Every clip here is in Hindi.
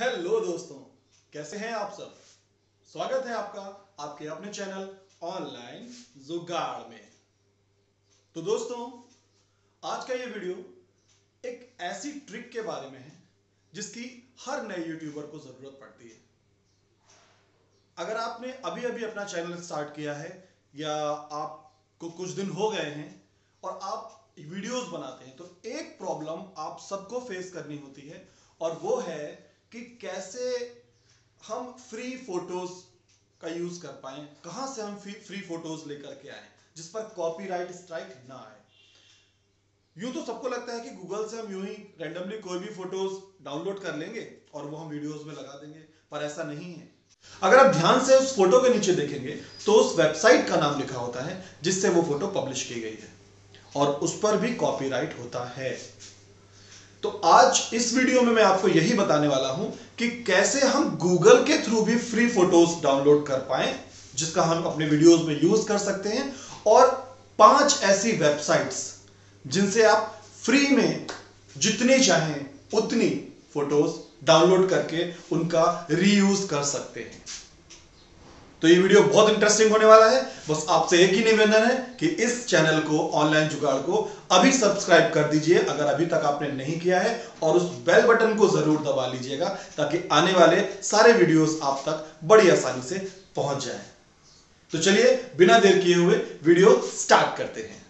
हेलो दोस्तों कैसे हैं आप सब स्वागत है आपका आपके अपने चैनल ऑनलाइन जुगाड़ में तो दोस्तों आज का ये वीडियो एक ऐसी ट्रिक के बारे में है जिसकी हर नए यूट्यूबर को जरूरत पड़ती है अगर आपने अभी अभी अपना चैनल स्टार्ट किया है या आपको कुछ दिन हो गए हैं और आप वीडियोस बनाते हैं तो एक प्रॉब्लम आप सबको फेस करनी होती है और वो है कि कैसे हम फ्री फोटोज का यूज कर पाए कहां से हम फ्री फ्री फोटोज लेकर के आए जिस पर कॉपीराइट स्ट्राइक ना आए यूं तो सबको लगता है कि गूगल से हम यूं ही रैंडमली कोई भी फोटोज डाउनलोड कर लेंगे और वो हम वीडियोस में लगा देंगे पर ऐसा नहीं है अगर आप ध्यान से उस फोटो के नीचे देखेंगे तो उस वेबसाइट का नाम लिखा होता है जिससे वो फोटो पब्लिश की गई है और उस पर भी कॉपीराइट होता है तो आज इस वीडियो में मैं आपको यही बताने वाला हूं कि कैसे हम गूगल के थ्रू भी फ्री फोटोज डाउनलोड कर पाए जिसका हम अपने वीडियोस में यूज कर सकते हैं और पांच ऐसी वेबसाइट्स जिनसे आप फ्री में जितनी चाहें उतनी फोटोज डाउनलोड करके उनका रीयूज कर सकते हैं तो ये वीडियो बहुत इंटरेस्टिंग होने वाला है बस आपसे एक ही निवेदन है कि इस चैनल को ऑनलाइन जुगाड़ को अभी सब्सक्राइब कर दीजिए अगर अभी तक आपने नहीं किया है और उस बेल बटन को जरूर दबा लीजिएगा ताकि आने वाले सारे वीडियोस आप तक बड़ी आसानी से पहुंच जाए तो चलिए बिना देर किए हुए वीडियो स्टार्ट करते हैं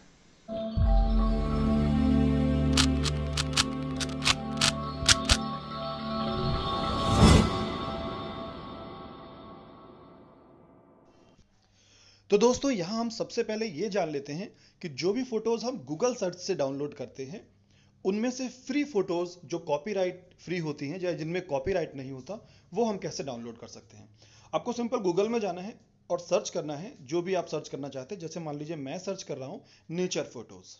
तो दोस्तों यहां हम सबसे पहले ये जान लेते हैं कि जो भी फोटोज हम गूगल सर्च से डाउनलोड करते हैं उनमें से फ्री फोटोज जो कॉपीराइट फ्री होती हैं या जिनमें कॉपीराइट नहीं होता वो हम कैसे डाउनलोड कर सकते हैं आपको सिंपल गूगल में जाना है और सर्च करना है जो भी आप सर्च करना चाहते हैं जैसे मान लीजिए मैं सर्च कर रहा हूं नेचर फोटोज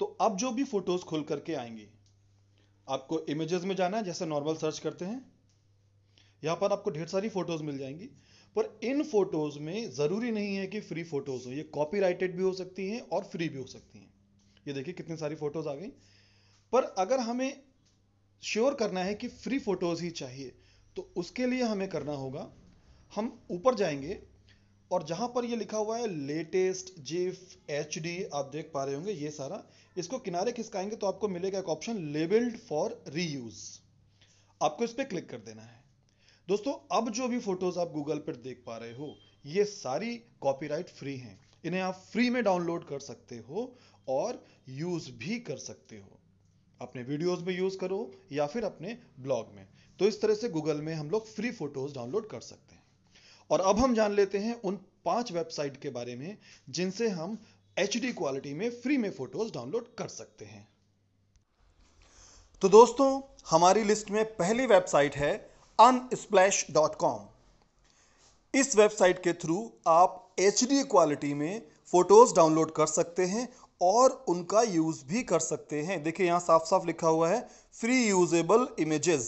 तो अब जो भी फोटोज खुल करके आएंगे आपको इमेजेस में जाना है जैसे नॉर्मल सर्च करते हैं यहां पर आपको ढेर सारी फोटोज मिल जाएंगी पर इन फोटोज में ज़रूरी नहीं है कि फ्री फोटोज हो ये कॉपी भी हो सकती हैं और फ्री भी हो सकती हैं ये देखिए कितनी सारी फोटोज आ गई पर अगर हमें श्योर करना है कि फ्री फोटोज ही चाहिए तो उसके लिए हमें करना होगा हम ऊपर जाएंगे और जहां पर ये लिखा हुआ है लेटेस्ट जिफ एच आप देख पा रहे होंगे ये सारा इसको किनारे खिसकाएंगे तो आपको मिलेगा एक ऑप्शन लेबल्ड फॉर रीयूज आपको इस पर क्लिक कर देना है दोस्तों अब जो भी फोटोज आप गूगल पर देख पा रहे हो ये सारी कॉपीराइट फ्री हैं इन्हें आप फ्री में डाउनलोड कर सकते हो और यूज भी कर सकते हो अपने वीडियोस में यूज करो या फिर अपने ब्लॉग में तो इस तरह से गूगल में हम लोग फ्री फोटोज डाउनलोड कर सकते हैं और अब हम जान लेते हैं उन पांच वेबसाइट के बारे में जिनसे हम एच क्वालिटी में फ्री में फोटोज डाउनलोड कर सकते हैं तो दोस्तों हमारी लिस्ट में पहली वेबसाइट है unsplash.com इस वेबसाइट के थ्रू आप एच क्वालिटी में फ़ोटोज़ डाउनलोड कर सकते हैं और उनका यूज़ भी कर सकते हैं देखिए यहाँ साफ साफ लिखा हुआ है फ्री यूजेबल इमेजेस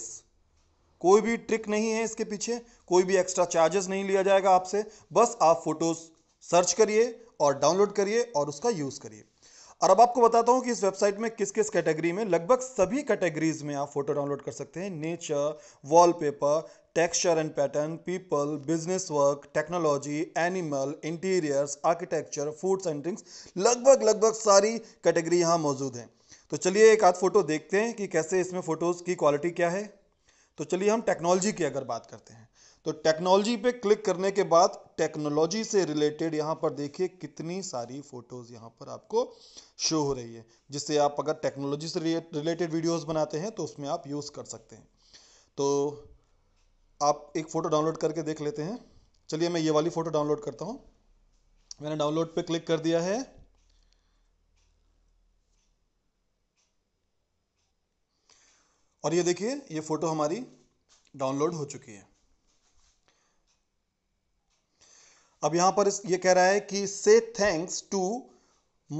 कोई भी ट्रिक नहीं है इसके पीछे कोई भी एक्स्ट्रा चार्जेस नहीं लिया जाएगा आपसे बस आप फ़ोटोज़ सर्च करिए और डाउनलोड करिए और उसका यूज़ करिए और अब आपको बताता हूँ कि इस वेबसाइट में किस किस कैटेगरी में लगभग सभी कैटेगरीज में आप फोटो डाउनलोड कर सकते हैं nature wallpaper texture and pattern people business work technology animal interiors architecture food and drinks लगभग लगभग सारी कैटेगरी यहाँ मौजूद हैं तो चलिए एक आध फोटो देखते हैं कि कैसे इसमें फ़ोटोज़ की क्वालिटी क्या है तो चलिए हम टेक्नोलॉजी की अगर बात करते हैं तो टेक्नोलॉजी पे क्लिक करने के बाद टेक्नोलॉजी से रिलेटेड यहाँ पर देखिए कितनी सारी फोटोज़ यहाँ पर आपको शो हो रही है जिससे आप अगर टेक्नोलॉजी से रिलेटेड वीडियोस बनाते हैं तो उसमें आप यूज़ कर सकते हैं तो आप एक फ़ोटो डाउनलोड करके देख लेते हैं चलिए मैं ये वाली फ़ोटो डाउनलोड करता हूं मैंने डाउनलोड पे क्लिक कर दिया है और ये देखिए ये फ़ोटो हमारी डाउनलोड हो चुकी है अब यहां पर ये कह रहा है कि से thanks to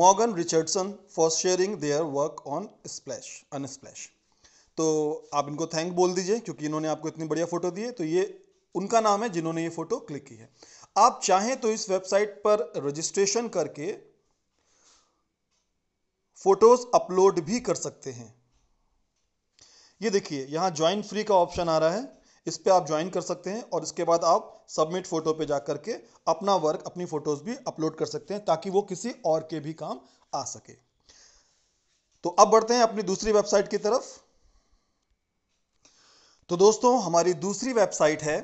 Morgan Richardson for sharing their work on splash Unsplash तो आप इनको थैंक बोल दीजिए क्योंकि इन्होंने आपको इतनी बढ़िया फोटो दी है तो ये उनका नाम है जिन्होंने ये फोटो क्लिक की है आप चाहें तो इस वेबसाइट पर रजिस्ट्रेशन करके फोटोज अपलोड भी कर सकते हैं ये देखिए यहां ज्वाइन फ्री का ऑप्शन आ रहा है इस पर आप ज्वाइन कर सकते हैं और इसके बाद आप सबमिट फ़ोटो पे जा करके के अपना वर्क अपनी फ़ोटोज़ भी अपलोड कर सकते हैं ताकि वो किसी और के भी काम आ सके तो अब बढ़ते हैं अपनी दूसरी वेबसाइट की तरफ तो दोस्तों हमारी दूसरी वेबसाइट है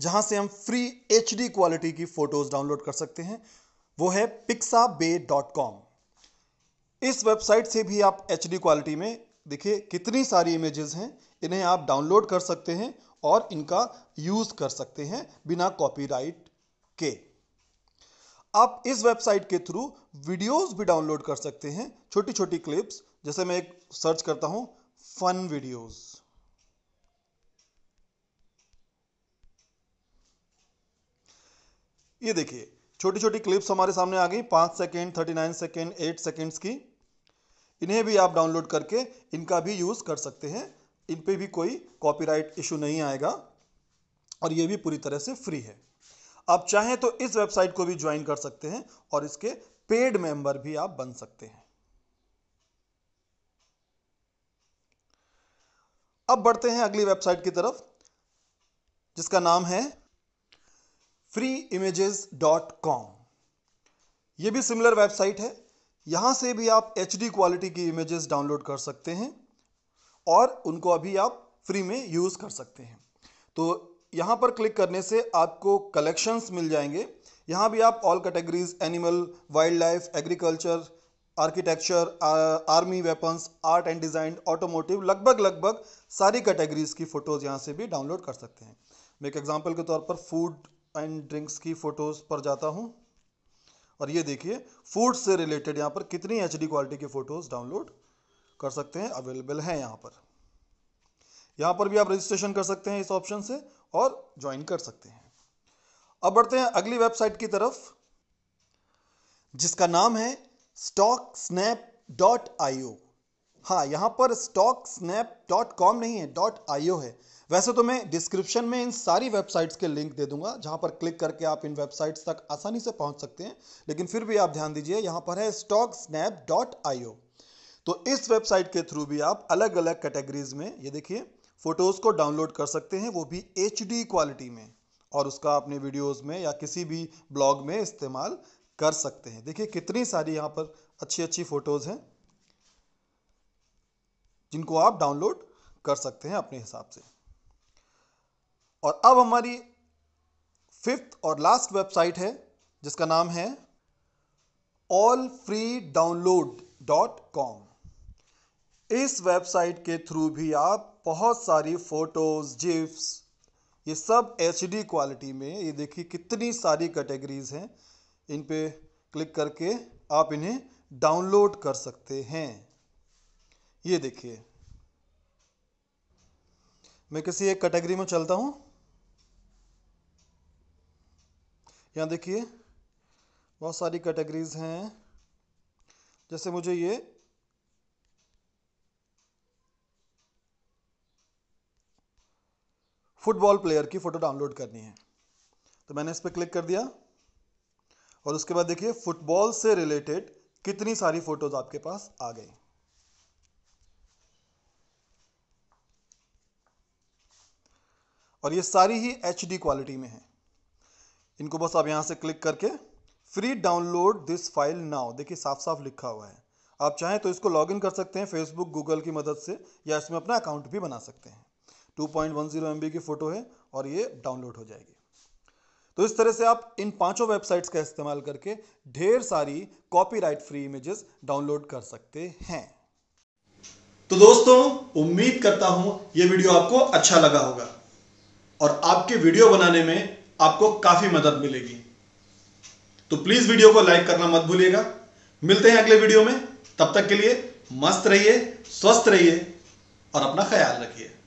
जहां से हम फ्री एच क्वालिटी की फ़ोटोज़ डाउनलोड कर सकते हैं वो है कॉम इस वेबसाइट से भी आप एच क्वालिटी में देखिए कितनी सारी इमेजेस हैं इन्हें आप डाउनलोड कर सकते हैं और इनका यूज़ कर सकते हैं बिना कॉपीराइट के आप इस वेबसाइट के थ्रू वीडियोस भी डाउनलोड कर सकते हैं छोटी छोटी क्लिप्स जैसे मैं एक सर्च करता हूं फन वीडियोस ये देखिए छोटी छोटी क्लिप्स हमारे सामने आ गई पांच second thirty nine second eight seconds की इन्हें भी आप डाउनलोड करके इनका भी यूज़ कर सकते हैं इन पर भी कोई कॉपीराइट इशू नहीं आएगा और ये भी पूरी तरह से फ्री है आप चाहें तो इस वेबसाइट को भी ज्वाइन कर सकते हैं और इसके पेड मेंबर भी आप बन सकते हैं अब बढ़ते हैं अगली वेबसाइट की तरफ जिसका नाम है फ्री इमेजेस डॉट कॉम यह भी सिमिलर वेबसाइट है यहां से भी आप एच क्वालिटी की इमेजेस डाउनलोड कर सकते हैं और उनको अभी आप फ्री में यूज़ कर सकते हैं तो यहाँ पर क्लिक करने से आपको कलेक्शंस मिल जाएंगे यहाँ भी आप all categories animal wildlife agriculture architecture army weapons art and design automotive लगभग लगभग सारी कैटेगरीज की फ़ोटोज़ यहाँ से भी डाउनलोड कर सकते हैं मैं एक एग्जाम्पल के तौर पर फूड एंड ड्रिंक्स की फ़ोटोज़ पर जाता हूँ और ये देखिए फूड से रिलेटेड यहाँ पर कितनी एच क्वालिटी की फ़ोटोज़ डाउनलोड कर सकते हैं अवेलेबल है यहाँ पर यहाँ पर भी आप रजिस्ट्रेशन कर सकते हैं इस ऑप्शन से और ज्वाइन कर सकते हैं अब बढ़ते हैं अगली वेबसाइट की तरफ जिसका नाम है StockSnap dot I O हाँ यहाँ पर स्टॉक स्नैप डॉट कॉम नहीं है डॉट आई ओ है वैसे तो मैं डिस्क्रिप्शन में इन सारी वेबसाइट्स के लिंक दे दूंगा जहाँ पर क्लिक करके आप इन वेबसाइट्स तक आसानी से पहुँच सकते हैं लेकिन फिर भी आप ध्यान दीजिए यहाँ पर है StockSnap dot I O तो इस वेबसाइट के थ्रू भी आप अलग अलग कैटेगरीज में ये देखिए फ़ोटोज़ को डाउनलोड कर सकते हैं वो भी एच क्वालिटी में और उसका अपने वीडियोज़ में या किसी भी ब्लॉग में इस्तेमाल कर सकते हैं देखिए कितनी सारी यहाँ पर अच्छी अच्छी फ़ोटोज़ हैं जिनको आप डाउनलोड कर सकते हैं अपने हिसाब से और अब हमारी फिफ्थ और लास्ट वेबसाइट है जिसका नाम है all free download dot com इस वेबसाइट के थ्रू भी आप बहुत सारी फ़ोटोज़ जिप्स ये सब एच डी क्वालिटी में ये देखिए कितनी सारी कैटेगरीज़ हैं इन पे क्लिक करके आप इन्हें डाउनलोड कर सकते हैं ये देखिए मैं किसी एक कैटेगरी में चलता हूँ यहाँ देखिए बहुत सारी कैटेगरीज़ हैं जैसे मुझे ये फुटबॉल प्लेयर की फ़ोटो डाउनलोड करनी है तो मैंने इस पर क्लिक कर दिया और उसके बाद देखिए फुटबॉल से रिलेटेड कितनी सारी फ़ोटोज़ आपके पास आ गई और ये सारी ही एच क्वालिटी में है इनको बस आप यहां से क्लिक करके free download this file now देखिए साफ साफ लिखा हुआ है आप चाहें तो इसको लॉगिन कर सकते हैं फेसबुक गूगल की मदद से या इसमें अपना अकाउंट भी बना सकते हैं टू पॉइंट वन जीरो की फ़ोटो है और ये डाउनलोड हो जाएगी तो इस तरह से आप इन पांचों वेबसाइट्स का इस्तेमाल करके ढेर सारी कॉपीराइट फ्री इमेजेस डाउनलोड कर सकते हैं तो दोस्तों उम्मीद करता हूं यह वीडियो आपको अच्छा लगा होगा और आपके वीडियो बनाने में आपको काफी मदद मिलेगी तो प्लीज वीडियो को लाइक करना मत भूलिएगा मिलते हैं अगले वीडियो में तब तक के लिए मस्त रहिए स्वस्थ रहिए और अपना ख्याल रखिए